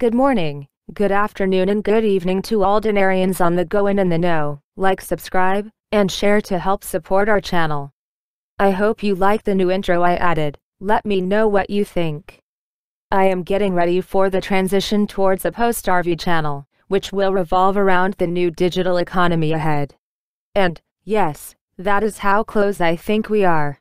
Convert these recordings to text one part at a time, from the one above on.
Good morning, good afternoon, and good evening to all Denarians on the go and in the know. Like, subscribe, and share to help support our channel. I hope you like the new intro I added. Let me know what you think. I am getting ready for the transition towards a post-RV channel, which will revolve around the new digital economy ahead. And, yes, that is how close I think we are.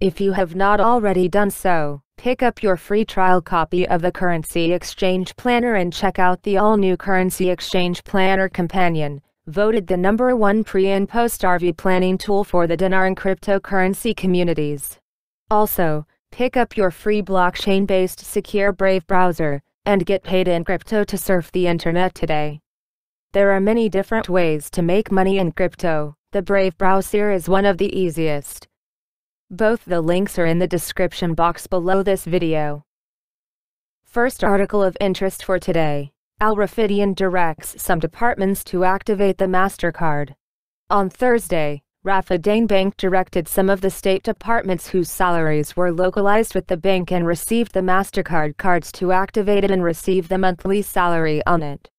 If you have not already done so, Pick up your free trial copy of the Currency Exchange Planner and check out the all-new Currency Exchange Planner Companion, voted the number one pre- and post-RV planning tool for the dinar and cryptocurrency communities. Also, pick up your free blockchain-based secure Brave browser, and get paid in crypto to surf the internet today. There are many different ways to make money in crypto. The Brave browser is one of the easiest. Both the links are in the description box below this video. First article of interest for today. Al Rafidian directs some departments to activate the MasterCard. On Thursday, Rafidain Bank directed some of the state departments whose salaries were localized with the bank and received the MasterCard cards to activate it and receive the monthly salary on it.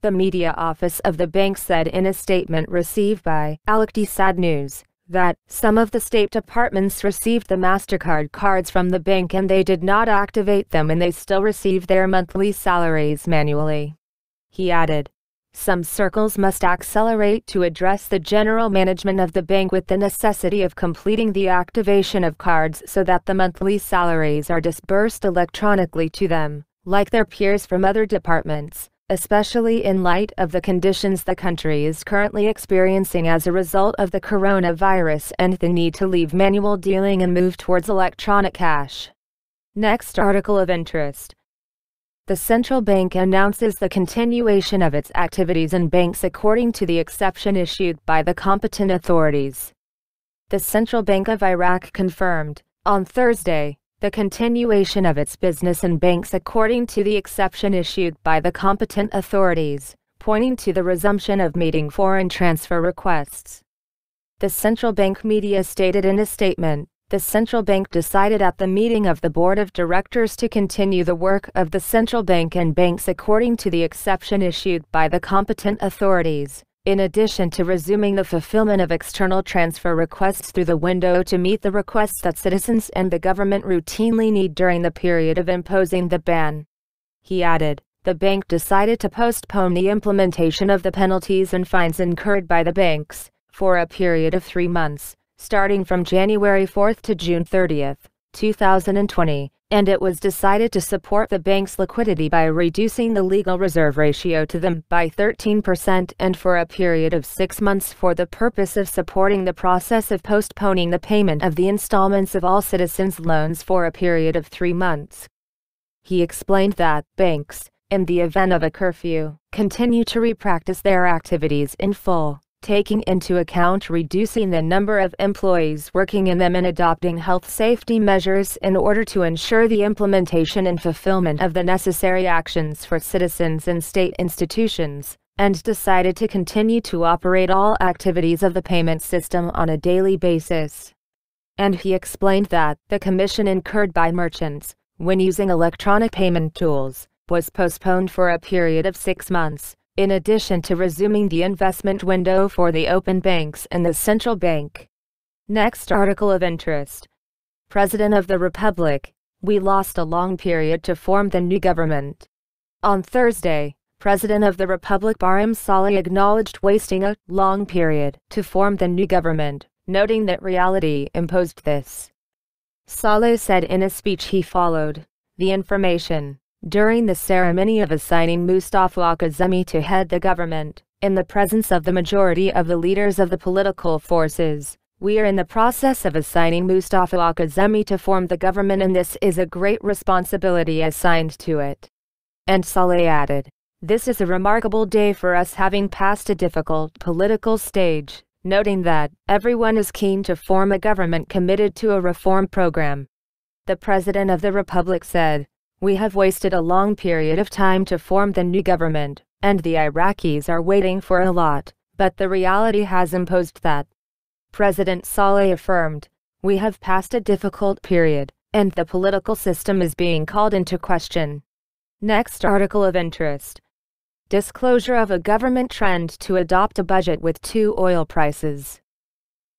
The media office of the bank said in a statement received by Alec D. Sad News that some of the State Departments received the MasterCard cards from the bank and they did not activate them and they still receive their monthly salaries manually. He added, some circles must accelerate to address the general management of the bank with the necessity of completing the activation of cards so that the monthly salaries are disbursed electronically to them, like their peers from other departments especially in light of the conditions the country is currently experiencing as a result of the coronavirus and the need to leave manual dealing and move towards electronic cash. Next article of interest. The central bank announces the continuation of its activities in banks according to the exception issued by the competent authorities. The Central Bank of Iraq confirmed, on Thursday, the continuation of its business and banks according to the exception issued by the competent authorities, pointing to the resumption of meeting foreign transfer requests. The central bank media stated in a statement, the central bank decided at the meeting of the board of directors to continue the work of the central bank and banks according to the exception issued by the competent authorities, in addition to resuming the fulfillment of external transfer requests through the window to meet the requests that citizens and the government routinely need during the period of imposing the ban. He added, the bank decided to postpone the implementation of the penalties and fines incurred by the banks, for a period of three months, starting from January 4 to June 30, 2020, and it was decided to support the bank's liquidity by reducing the legal reserve ratio to them by 13% and for a period of six months for the purpose of supporting the process of postponing the payment of the installments of all citizens' loans for a period of three months. He explained that banks, in the event of a curfew, continue to repractice their activities in full taking into account reducing the number of employees working in them and adopting health safety measures in order to ensure the implementation and fulfillment of the necessary actions for citizens and state institutions, and decided to continue to operate all activities of the payment system on a daily basis. And he explained that the commission incurred by merchants, when using electronic payment tools, was postponed for a period of six months in addition to resuming the investment window for the open banks and the central bank. Next article of interest. President of the Republic, we lost a long period to form the new government. On Thursday, President of the Republic Baram Saleh acknowledged wasting a long period to form the new government, noting that reality imposed this. Saleh said in a speech he followed, the information during the ceremony of assigning Mustafa Akazemi to head the government, in the presence of the majority of the leaders of the political forces, we are in the process of assigning Mustafa Akazemi to form the government and this is a great responsibility assigned to it. And Saleh added, This is a remarkable day for us having passed a difficult political stage, noting that everyone is keen to form a government committed to a reform program. The President of the Republic said, we have wasted a long period of time to form the new government, and the Iraqis are waiting for a lot, but the reality has imposed that. President Saleh affirmed, We have passed a difficult period, and the political system is being called into question. Next article of interest. Disclosure of a government trend to adopt a budget with two oil prices.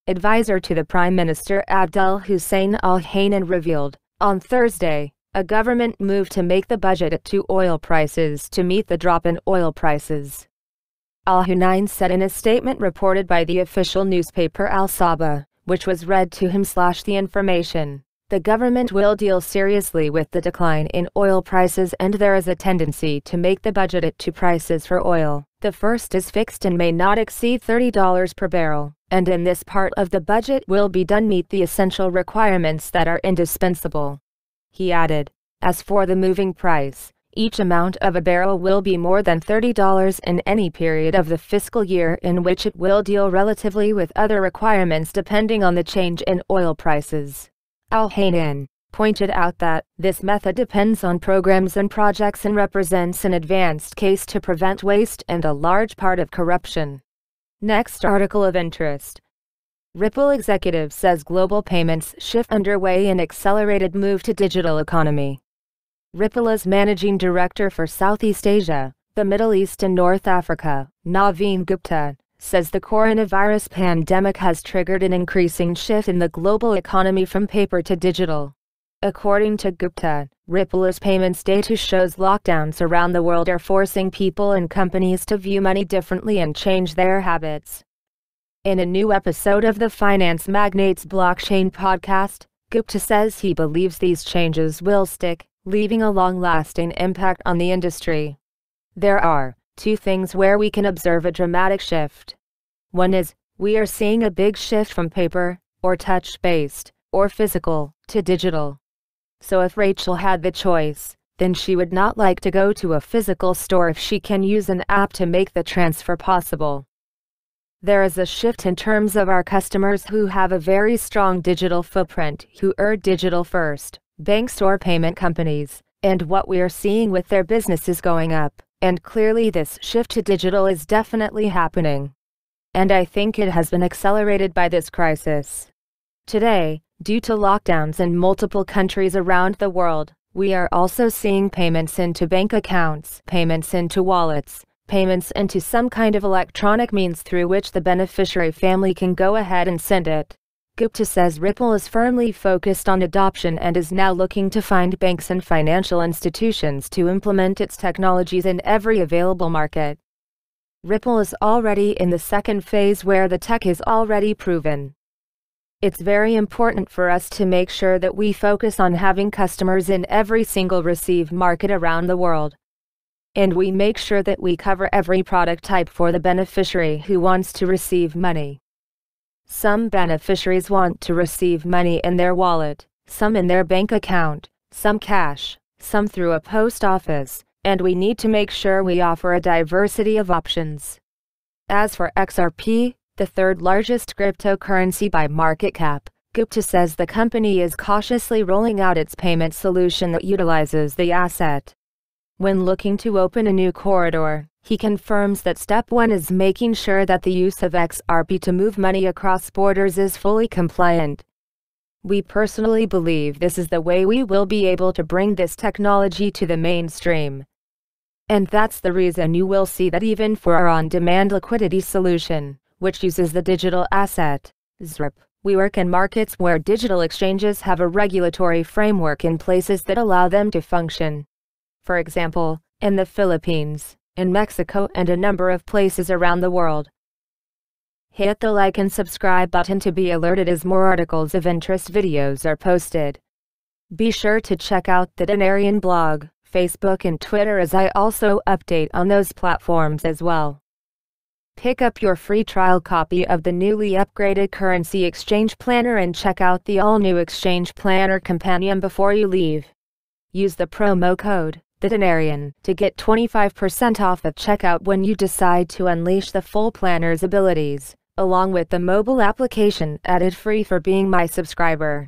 Advisor to the Prime Minister Abdel Hussein Al Hanan revealed, on Thursday, a government move to make the budget at two oil prices to meet the drop in oil prices. Al Hunayn said in a statement reported by the official newspaper Al Sabah, which was read to him slash the information. The government will deal seriously with the decline in oil prices and there is a tendency to make the budget at two prices for oil. The first is fixed and may not exceed $30 per barrel, and in this part of the budget will be done meet the essential requirements that are indispensable he added. As for the moving price, each amount of a barrel will be more than $30 in any period of the fiscal year in which it will deal relatively with other requirements depending on the change in oil prices. Al-Hainan pointed out that this method depends on programs and projects and represents an advanced case to prevent waste and a large part of corruption. Next article of interest. Ripple executive says global payments shift underway in accelerated move to digital economy. Ripple's managing director for Southeast Asia, the Middle East and North Africa, Naveen Gupta, says the coronavirus pandemic has triggered an increasing shift in the global economy from paper to digital. According to Gupta, Ripple's payments data shows lockdowns around the world are forcing people and companies to view money differently and change their habits. In a new episode of the Finance Magnates Blockchain podcast, Gupta says he believes these changes will stick, leaving a long lasting impact on the industry. There are two things where we can observe a dramatic shift. One is, we are seeing a big shift from paper, or touch based, or physical, to digital. So if Rachel had the choice, then she would not like to go to a physical store if she can use an app to make the transfer possible. There is a shift in terms of our customers who have a very strong digital footprint, who are digital first, banks or payment companies, and what we are seeing with their business is going up, and clearly this shift to digital is definitely happening. And I think it has been accelerated by this crisis. Today, due to lockdowns in multiple countries around the world, we are also seeing payments into bank accounts, payments into wallets, payments into some kind of electronic means through which the beneficiary family can go ahead and send it. Gupta says Ripple is firmly focused on adoption and is now looking to find banks and financial institutions to implement its technologies in every available market. Ripple is already in the second phase where the tech is already proven. It's very important for us to make sure that we focus on having customers in every single receive market around the world and we make sure that we cover every product type for the beneficiary who wants to receive money. Some beneficiaries want to receive money in their wallet, some in their bank account, some cash, some through a post office, and we need to make sure we offer a diversity of options. As for XRP, the third largest cryptocurrency by market cap, Gupta says the company is cautiously rolling out its payment solution that utilizes the asset. When looking to open a new corridor, he confirms that step one is making sure that the use of XRP to move money across borders is fully compliant. We personally believe this is the way we will be able to bring this technology to the mainstream. And that's the reason you will see that even for our on-demand liquidity solution, which uses the digital asset, ZRP, we work in markets where digital exchanges have a regulatory framework in places that allow them to function for example, in the Philippines, in Mexico and a number of places around the world. Hit the like and subscribe button to be alerted as more articles of interest videos are posted. Be sure to check out the Denarian blog, Facebook and Twitter as I also update on those platforms as well. Pick up your free trial copy of the newly upgraded Currency Exchange Planner and check out the all-new Exchange Planner Companion before you leave. Use the promo code veterinarian to get 25% off at checkout when you decide to unleash the full planner's abilities, along with the mobile application added free for being my subscriber.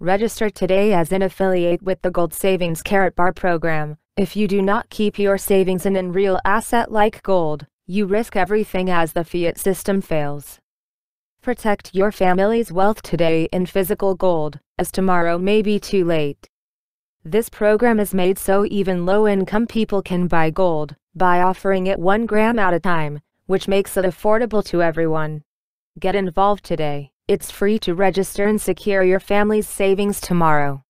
Register today as an affiliate with the Gold Savings Carrot Bar program. If you do not keep your savings in an real asset like gold, you risk everything as the fiat system fails. Protect your family's wealth today in physical gold, as tomorrow may be too late. This program is made so even low-income people can buy gold by offering it 1 gram at a time, which makes it affordable to everyone. Get involved today. It's free to register and secure your family's savings tomorrow.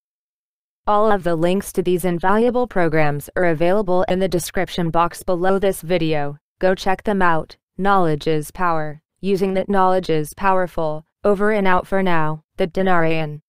All of the links to these invaluable programs are available in the description box below this video. Go check them out. Knowledge is power. Using that knowledge is powerful. Over and out for now. The Denarian.